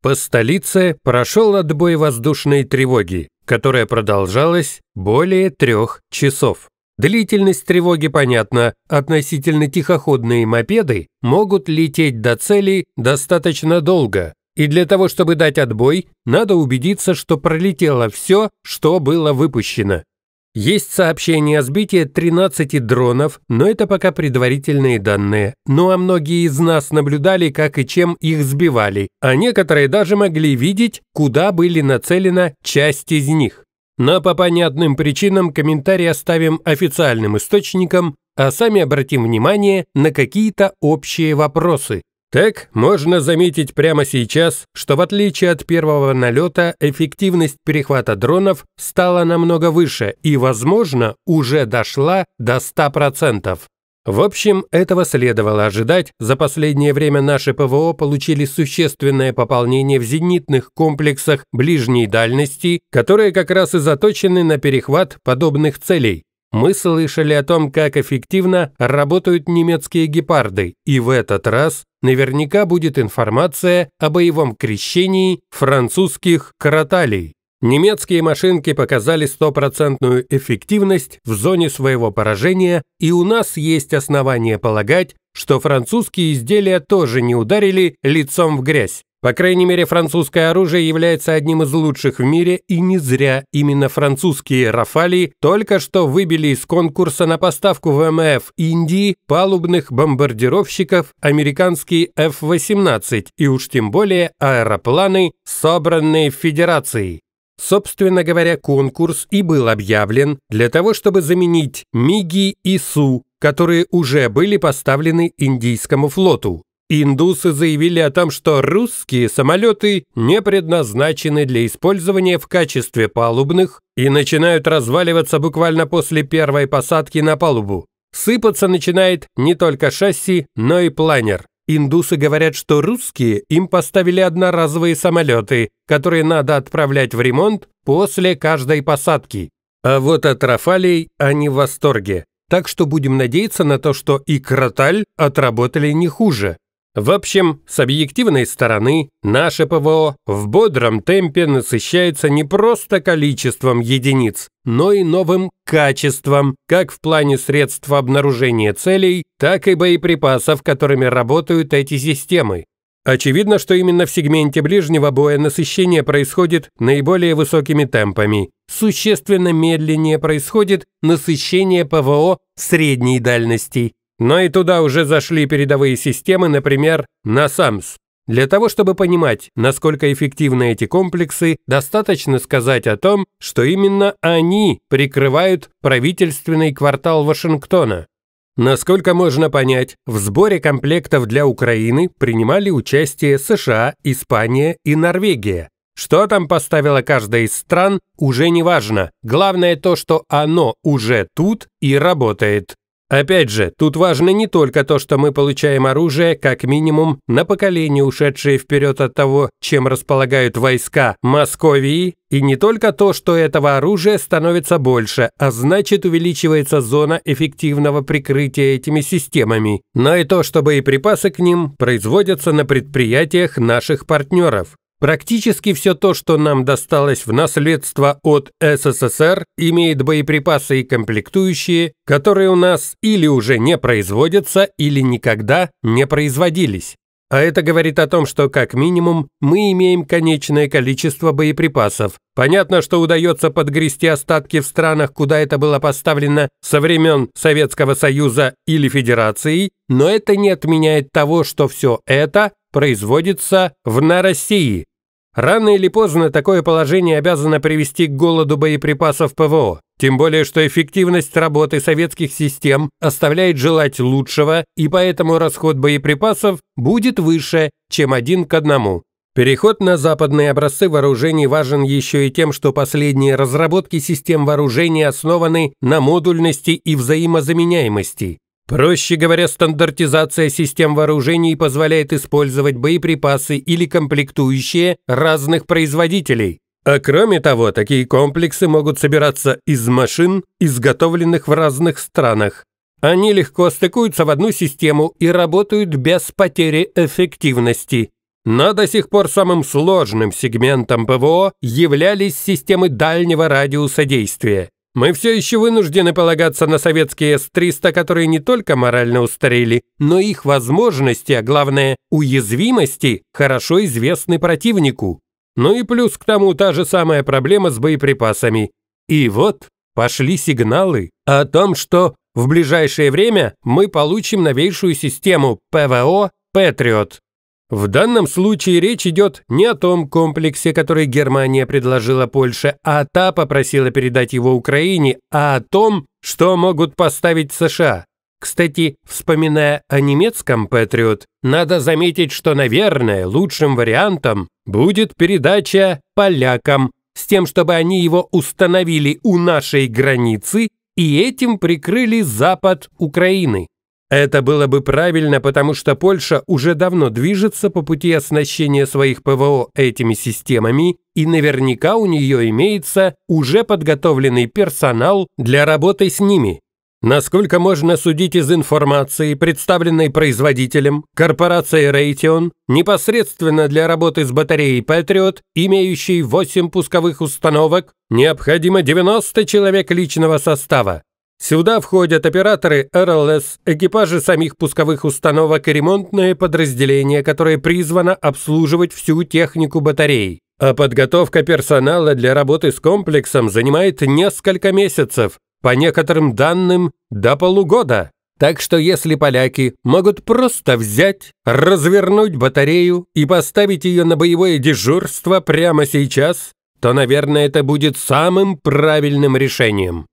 По столице прошел отбой воздушной тревоги, которая продолжалась более трех часов. Длительность тревоги понятна, относительно тихоходные мопеды могут лететь до цели достаточно долго, и для того, чтобы дать отбой, надо убедиться, что пролетело все, что было выпущено. Есть сообщение о сбитии 13 дронов, но это пока предварительные данные. Ну а многие из нас наблюдали, как и чем их сбивали, а некоторые даже могли видеть, куда были нацелена часть из них. Но по понятным причинам комментарии оставим официальным источникам, а сами обратим внимание на какие-то общие вопросы. Так можно заметить прямо сейчас, что в отличие от первого налета, эффективность перехвата дронов стала намного выше и, возможно, уже дошла до 100%. В общем, этого следовало ожидать. За последнее время наши ПВО получили существенное пополнение в зенитных комплексах ближней дальности, которые как раз и заточены на перехват подобных целей. Мы слышали о том, как эффективно работают немецкие гепарды, и в этот раз наверняка будет информация о боевом крещении французских кроталей. Немецкие машинки показали стопроцентную эффективность в зоне своего поражения, и у нас есть основания полагать, что французские изделия тоже не ударили лицом в грязь. По крайней мере, французское оружие является одним из лучших в мире, и не зря именно французские «Рафалии» только что выбили из конкурса на поставку ВМФ Индии палубных бомбардировщиков американские F-18 и уж тем более аэропланы, собранные Федерации. Собственно говоря, конкурс и был объявлен для того, чтобы заменить МИГи и СУ, которые уже были поставлены индийскому флоту. Индусы заявили о том, что русские самолеты не предназначены для использования в качестве палубных и начинают разваливаться буквально после первой посадки на палубу. Сыпаться начинает не только шасси, но и планер. Индусы говорят, что русские им поставили одноразовые самолеты, которые надо отправлять в ремонт после каждой посадки. А вот от Рафалей они в восторге. Так что будем надеяться на то, что и Кроталь отработали не хуже. В общем, с объективной стороны наше ПВО в бодром темпе насыщается не просто количеством единиц, но и новым качеством, как в плане средств обнаружения целей, так и боеприпасов, которыми работают эти системы. Очевидно, что именно в сегменте ближнего боя насыщение происходит наиболее высокими темпами. Существенно медленнее происходит насыщение ПВО средней дальности. Но и туда уже зашли передовые системы, например, на САМС. Для того, чтобы понимать, насколько эффективны эти комплексы, достаточно сказать о том, что именно они прикрывают правительственный квартал Вашингтона. Насколько можно понять, в сборе комплектов для Украины принимали участие США, Испания и Норвегия. Что там поставила каждая из стран, уже не важно. Главное то, что оно уже тут и работает. Опять же, тут важно не только то, что мы получаем оружие, как минимум, на поколение ушедшие вперед от того, чем располагают войска Московии, и не только то, что этого оружия становится больше, а значит увеличивается зона эффективного прикрытия этими системами, но и то, что боеприпасы к ним производятся на предприятиях наших партнеров. Практически все то, что нам досталось в наследство от СССР, имеет боеприпасы и комплектующие, которые у нас или уже не производятся, или никогда не производились. А это говорит о том, что как минимум мы имеем конечное количество боеприпасов. Понятно, что удается подгрести остатки в странах, куда это было поставлено со времен Советского Союза или Федерации, но это не отменяет того, что все это производится в на России. Рано или поздно такое положение обязано привести к голоду боеприпасов ПВО, тем более что эффективность работы советских систем оставляет желать лучшего, и поэтому расход боеприпасов будет выше, чем один к одному. Переход на западные образцы вооружений важен еще и тем, что последние разработки систем вооружения основаны на модульности и взаимозаменяемости. Проще говоря, стандартизация систем вооружений позволяет использовать боеприпасы или комплектующие разных производителей. А кроме того, такие комплексы могут собираться из машин, изготовленных в разных странах. Они легко стыкуются в одну систему и работают без потери эффективности. Но до сих пор самым сложным сегментом ПВО являлись системы дальнего радиуса действия. Мы все еще вынуждены полагаться на советские С-300, которые не только морально устарели, но их возможности, а главное, уязвимости, хорошо известны противнику. Ну и плюс к тому та же самая проблема с боеприпасами. И вот пошли сигналы о том, что в ближайшее время мы получим новейшую систему ПВО «Патриот», в данном случае речь идет не о том комплексе, который Германия предложила Польше, а та попросила передать его Украине, а о том, что могут поставить США. Кстати, вспоминая о немецком «Патриот», надо заметить, что, наверное, лучшим вариантом будет передача полякам, с тем, чтобы они его установили у нашей границы и этим прикрыли запад Украины. Это было бы правильно, потому что Польша уже давно движется по пути оснащения своих ПВО этими системами, и наверняка у нее имеется уже подготовленный персонал для работы с ними. Насколько можно судить из информации, представленной производителем, корпорацией Raytheon, непосредственно для работы с батареей Patriot, имеющей 8 пусковых установок, необходимо 90 человек личного состава, Сюда входят операторы РЛС, экипажи самих пусковых установок и ремонтное подразделение, которое призвано обслуживать всю технику батарей. А подготовка персонала для работы с комплексом занимает несколько месяцев, по некоторым данным до полугода. Так что если поляки могут просто взять, развернуть батарею и поставить ее на боевое дежурство прямо сейчас, то, наверное, это будет самым правильным решением.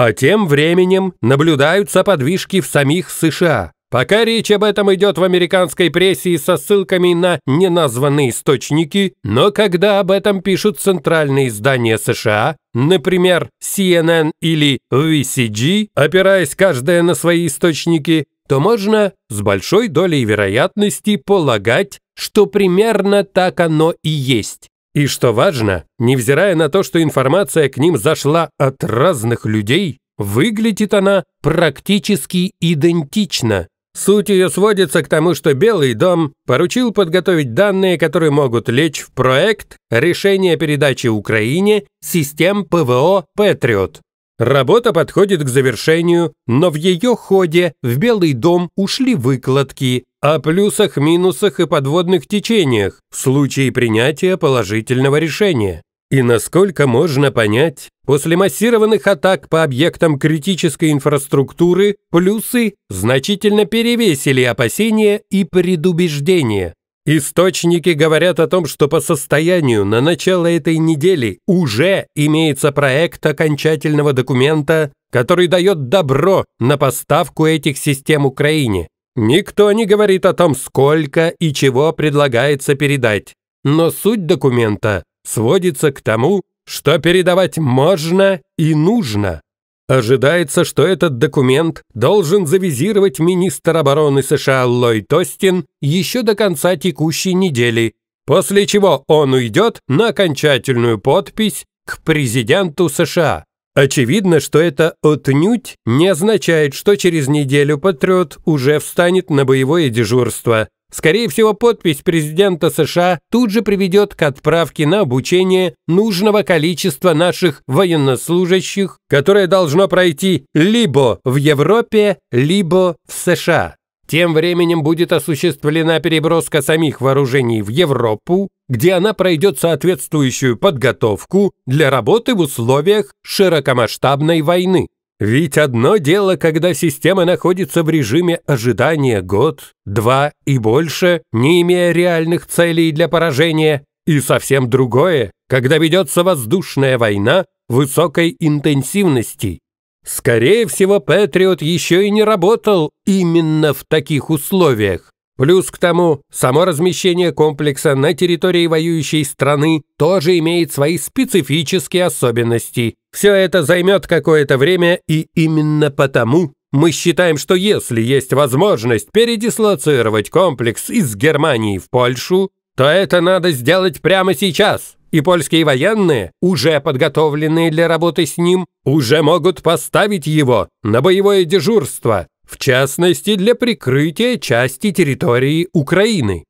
А тем временем наблюдаются подвижки в самих США. Пока речь об этом идет в американской прессе со ссылками на неназванные источники, но когда об этом пишут центральные издания США, например, CNN или VCG, опираясь каждое на свои источники, то можно с большой долей вероятности полагать, что примерно так оно и есть. И что важно, невзирая на то, что информация к ним зашла от разных людей, выглядит она практически идентично. Суть ее сводится к тому, что Белый дом поручил подготовить данные, которые могут лечь в проект решения передачи Украине систем ПВО «Патриот». Работа подходит к завершению, но в ее ходе в Белый дом ушли выкладки, о плюсах, минусах и подводных течениях в случае принятия положительного решения. И насколько можно понять, после массированных атак по объектам критической инфраструктуры плюсы значительно перевесили опасения и предубеждения. Источники говорят о том, что по состоянию на начало этой недели уже имеется проект окончательного документа, который дает добро на поставку этих систем Украине. Никто не говорит о том, сколько и чего предлагается передать, но суть документа сводится к тому, что передавать можно и нужно. Ожидается, что этот документ должен завизировать министр обороны США Ллойд Остин еще до конца текущей недели, после чего он уйдет на окончательную подпись к президенту США. Очевидно, что это отнюдь не означает, что через неделю патриот уже встанет на боевое дежурство. Скорее всего, подпись президента США тут же приведет к отправке на обучение нужного количества наших военнослужащих, которое должно пройти либо в Европе, либо в США. Тем временем будет осуществлена переброска самих вооружений в Европу, где она пройдет соответствующую подготовку для работы в условиях широкомасштабной войны. Ведь одно дело, когда система находится в режиме ожидания год, два и больше, не имея реальных целей для поражения, и совсем другое, когда ведется воздушная война высокой интенсивности. Скорее всего, Патриот еще и не работал именно в таких условиях. Плюс к тому, само размещение комплекса на территории воюющей страны тоже имеет свои специфические особенности. Все это займет какое-то время, и именно потому мы считаем, что если есть возможность передислоцировать комплекс из Германии в Польшу, то это надо сделать прямо сейчас. И польские военные, уже подготовленные для работы с ним, уже могут поставить его на боевое дежурство, в частности для прикрытия части территории Украины.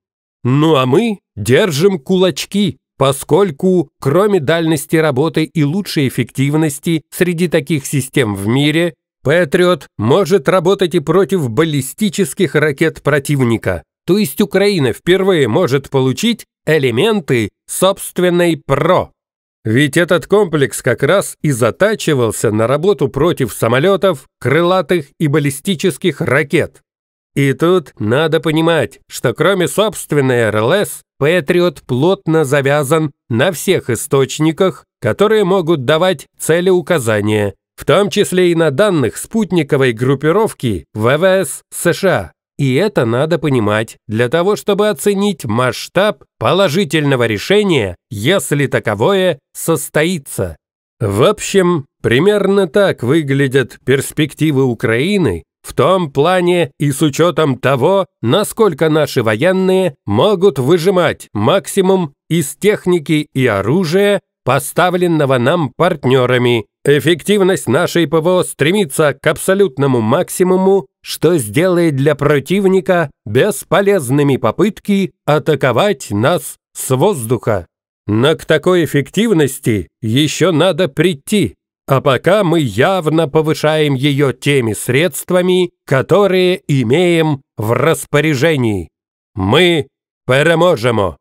Ну а мы держим кулачки, поскольку кроме дальности работы и лучшей эффективности среди таких систем в мире, Патриот может работать и против баллистических ракет противника. То есть Украина впервые может получить элементы собственной ПРО. Ведь этот комплекс как раз и затачивался на работу против самолетов, крылатых и баллистических ракет. И тут надо понимать, что кроме собственной РЛС, Патриот плотно завязан на всех источниках, которые могут давать целеуказания, в том числе и на данных спутниковой группировки ВВС США. И это надо понимать для того, чтобы оценить масштаб положительного решения, если таковое состоится. В общем, примерно так выглядят перспективы Украины в том плане и с учетом того, насколько наши военные могут выжимать максимум из техники и оружия, поставленного нам партнерами. Эффективность нашей ПВО стремится к абсолютному максимуму, что сделает для противника бесполезными попытки атаковать нас с воздуха. Но к такой эффективности еще надо прийти, а пока мы явно повышаем ее теми средствами, которые имеем в распоряжении. Мы переможемо!